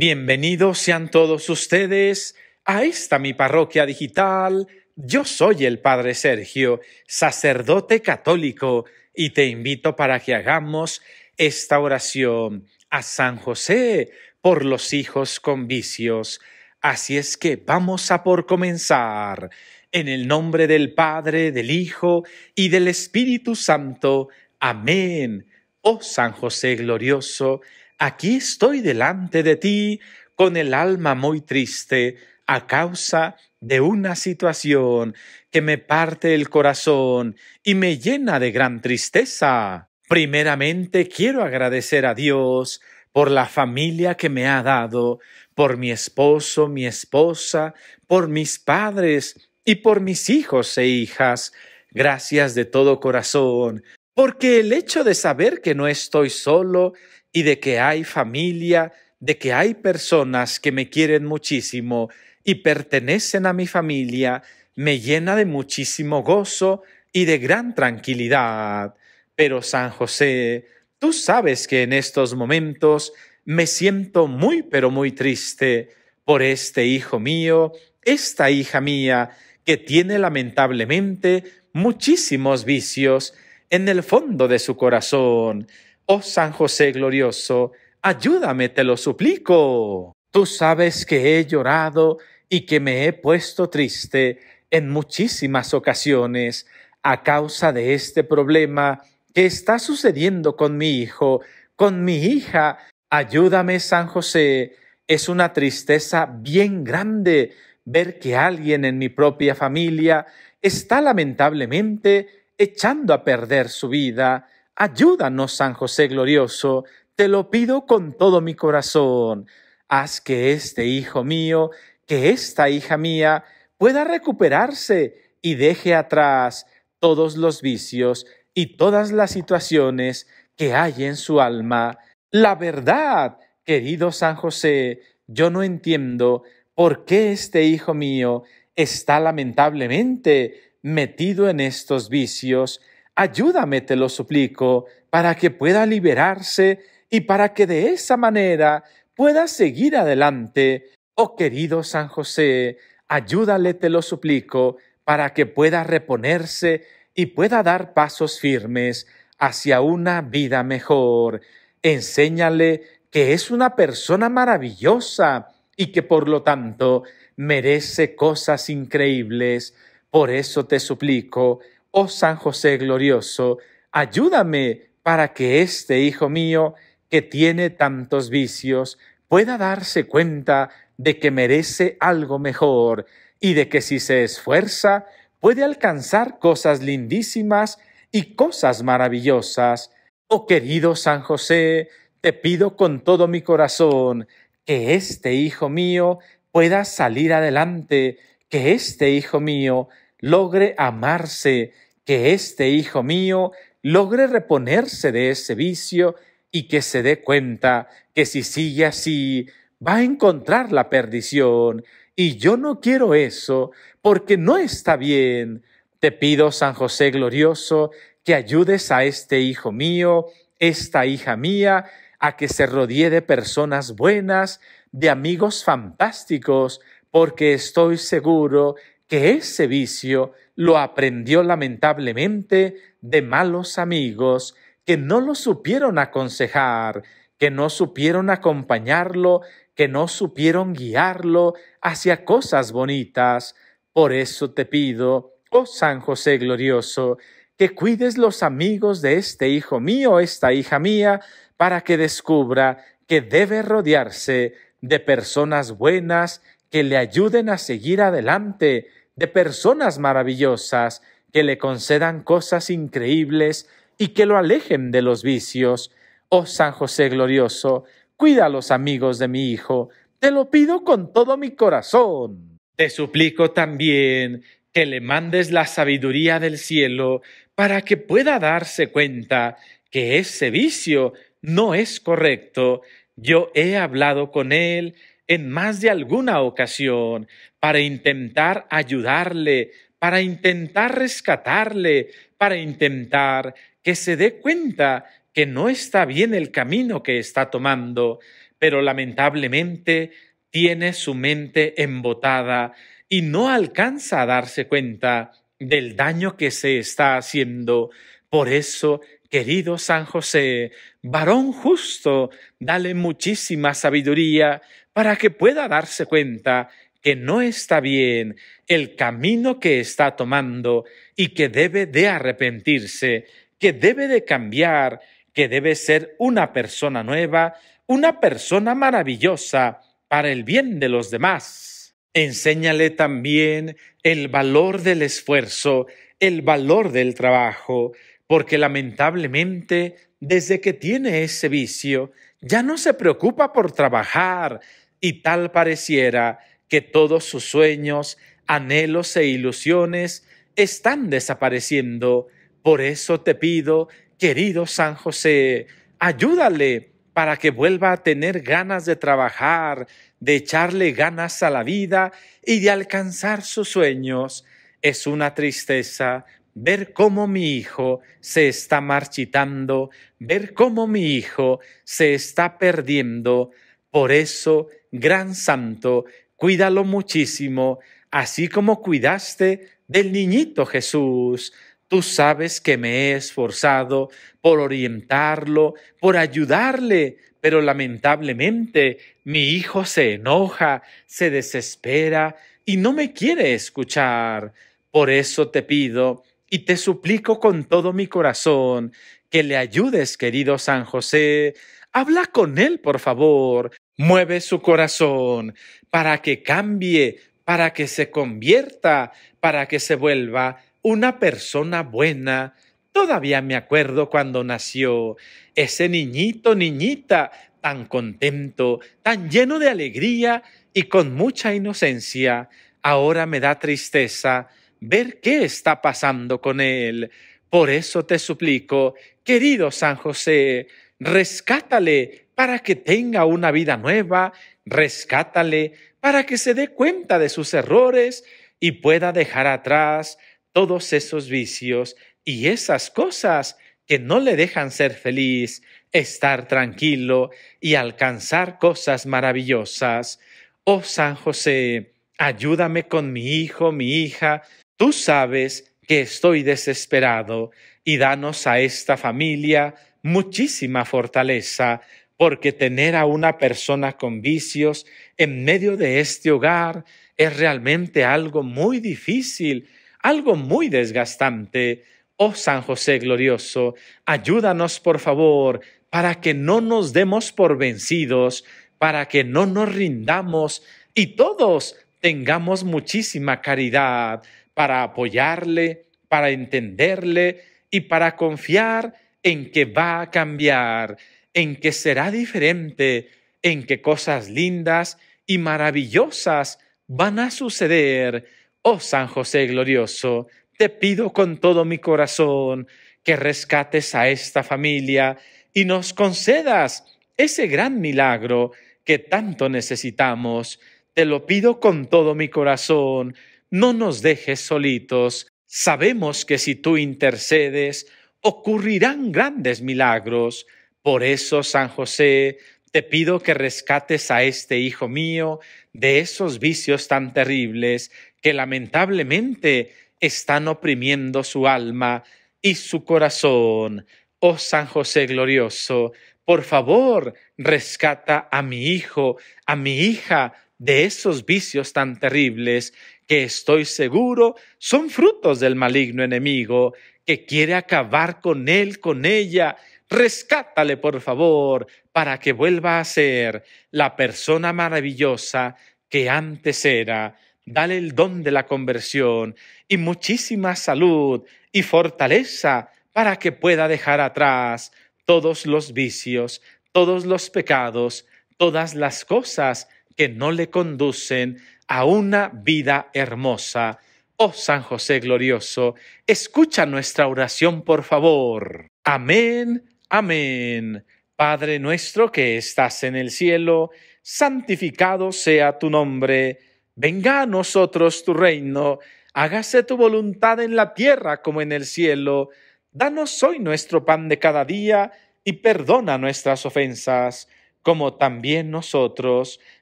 Bienvenidos sean todos ustedes a esta mi parroquia digital. Yo soy el Padre Sergio, sacerdote católico, y te invito para que hagamos esta oración a San José por los hijos con vicios. Así es que vamos a por comenzar. En el nombre del Padre, del Hijo y del Espíritu Santo. Amén. Oh San José glorioso, aquí estoy delante de ti con el alma muy triste a causa de una situación que me parte el corazón y me llena de gran tristeza. Primeramente quiero agradecer a Dios por la familia que me ha dado, por mi esposo, mi esposa, por mis padres y por mis hijos e hijas. Gracias de todo corazón, porque el hecho de saber que no estoy solo y de que hay familia, de que hay personas que me quieren muchísimo y pertenecen a mi familia, me llena de muchísimo gozo y de gran tranquilidad. Pero San José, tú sabes que en estos momentos me siento muy pero muy triste por este hijo mío, esta hija mía, que tiene lamentablemente muchísimos vicios en el fondo de su corazón Oh San José glorioso, ayúdame, te lo suplico. Tú sabes que he llorado y que me he puesto triste en muchísimas ocasiones a causa de este problema que está sucediendo con mi hijo, con mi hija. Ayúdame, San José. Es una tristeza bien grande ver que alguien en mi propia familia está lamentablemente echando a perder su vida Ayúdanos, San José glorioso, te lo pido con todo mi corazón. Haz que este hijo mío, que esta hija mía, pueda recuperarse y deje atrás todos los vicios y todas las situaciones que hay en su alma. La verdad, querido San José, yo no entiendo por qué este hijo mío está lamentablemente metido en estos vicios Ayúdame, te lo suplico, para que pueda liberarse y para que de esa manera pueda seguir adelante. Oh querido San José, ayúdale, te lo suplico, para que pueda reponerse y pueda dar pasos firmes hacia una vida mejor. Enséñale que es una persona maravillosa y que por lo tanto merece cosas increíbles. Por eso te suplico, oh San José glorioso, ayúdame para que este hijo mío, que tiene tantos vicios, pueda darse cuenta de que merece algo mejor y de que si se esfuerza, puede alcanzar cosas lindísimas y cosas maravillosas. Oh querido San José, te pido con todo mi corazón que este hijo mío pueda salir adelante, que este hijo mío logre amarse que este hijo mío logre reponerse de ese vicio y que se dé cuenta que si sigue así va a encontrar la perdición y yo no quiero eso porque no está bien. Te pido, San José glorioso, que ayudes a este hijo mío, esta hija mía, a que se rodee de personas buenas, de amigos fantásticos, porque estoy seguro que ese vicio lo aprendió lamentablemente de malos amigos que no lo supieron aconsejar, que no supieron acompañarlo, que no supieron guiarlo hacia cosas bonitas. Por eso te pido, oh San José glorioso, que cuides los amigos de este hijo mío, esta hija mía, para que descubra que debe rodearse de personas buenas que le ayuden a seguir adelante, de personas maravillosas que le concedan cosas increíbles y que lo alejen de los vicios. Oh San José glorioso, cuida a los amigos de mi hijo, te lo pido con todo mi corazón. Te suplico también que le mandes la sabiduría del cielo para que pueda darse cuenta que ese vicio no es correcto. Yo he hablado con él en más de alguna ocasión para intentar ayudarle, para intentar rescatarle, para intentar que se dé cuenta que no está bien el camino que está tomando, pero lamentablemente tiene su mente embotada y no alcanza a darse cuenta del daño que se está haciendo. Por eso, querido San José, varón justo, dale muchísima sabiduría para que pueda darse cuenta que no está bien el camino que está tomando y que debe de arrepentirse, que debe de cambiar, que debe ser una persona nueva, una persona maravillosa para el bien de los demás. Enséñale también el valor del esfuerzo, el valor del trabajo, porque lamentablemente desde que tiene ese vicio, ya no se preocupa por trabajar, y tal pareciera que todos sus sueños, anhelos e ilusiones están desapareciendo. Por eso te pido, querido San José, ayúdale para que vuelva a tener ganas de trabajar, de echarle ganas a la vida y de alcanzar sus sueños. Es una tristeza ver cómo mi hijo se está marchitando, ver cómo mi hijo se está perdiendo. Por eso gran santo, cuídalo muchísimo, así como cuidaste del niñito Jesús. Tú sabes que me he esforzado por orientarlo, por ayudarle, pero lamentablemente mi hijo se enoja, se desespera y no me quiere escuchar. Por eso te pido y te suplico con todo mi corazón que le ayudes, querido San José. Habla con él, por favor mueve su corazón para que cambie, para que se convierta, para que se vuelva una persona buena. Todavía me acuerdo cuando nació ese niñito, niñita, tan contento, tan lleno de alegría y con mucha inocencia. Ahora me da tristeza ver qué está pasando con él. Por eso te suplico, querido San José, rescátale para que tenga una vida nueva, rescátale para que se dé cuenta de sus errores y pueda dejar atrás todos esos vicios y esas cosas que no le dejan ser feliz, estar tranquilo y alcanzar cosas maravillosas. Oh San José, ayúdame con mi hijo, mi hija, tú sabes que estoy desesperado y danos a esta familia muchísima fortaleza porque tener a una persona con vicios en medio de este hogar es realmente algo muy difícil, algo muy desgastante. Oh San José glorioso, ayúdanos por favor para que no nos demos por vencidos, para que no nos rindamos y todos tengamos muchísima caridad para apoyarle, para entenderle y para confiar en que va a cambiar, en que será diferente, en que cosas lindas y maravillosas van a suceder. Oh San José glorioso, te pido con todo mi corazón que rescates a esta familia y nos concedas ese gran milagro que tanto necesitamos. Te lo pido con todo mi corazón, no nos dejes solitos. Sabemos que si tú intercedes, ocurrirán grandes milagros. Por eso, San José, te pido que rescates a este hijo mío de esos vicios tan terribles que lamentablemente están oprimiendo su alma y su corazón. Oh San José glorioso, por favor, rescata a mi hijo, a mi hija de esos vicios tan terribles que estoy seguro son frutos del maligno enemigo que quiere acabar con él, con ella. Rescátale, por favor, para que vuelva a ser la persona maravillosa que antes era. Dale el don de la conversión y muchísima salud y fortaleza para que pueda dejar atrás todos los vicios, todos los pecados, todas las cosas que no le conducen a una vida hermosa. Oh San José glorioso, escucha nuestra oración, por favor. Amén, amén. Padre nuestro que estás en el cielo, santificado sea tu nombre. Venga a nosotros tu reino, hágase tu voluntad en la tierra como en el cielo. Danos hoy nuestro pan de cada día y perdona nuestras ofensas, como también nosotros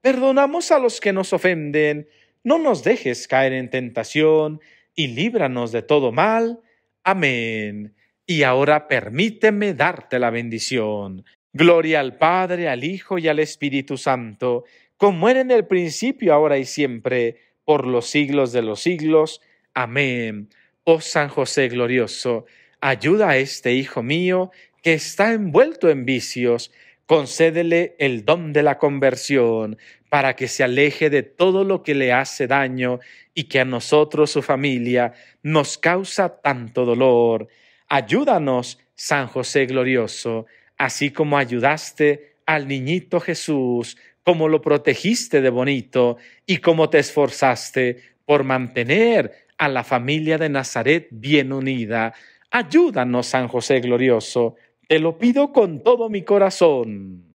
Perdonamos a los que nos ofenden, no nos dejes caer en tentación, y líbranos de todo mal. Amén. Y ahora permíteme darte la bendición. Gloria al Padre, al Hijo y al Espíritu Santo, como era en el principio, ahora y siempre, por los siglos de los siglos. Amén. Oh San José glorioso, ayuda a este Hijo mío que está envuelto en vicios concédele el don de la conversión para que se aleje de todo lo que le hace daño y que a nosotros, su familia, nos causa tanto dolor. Ayúdanos, San José glorioso, así como ayudaste al niñito Jesús, como lo protegiste de bonito y como te esforzaste por mantener a la familia de Nazaret bien unida. Ayúdanos, San José glorioso, te lo pido con todo mi corazón.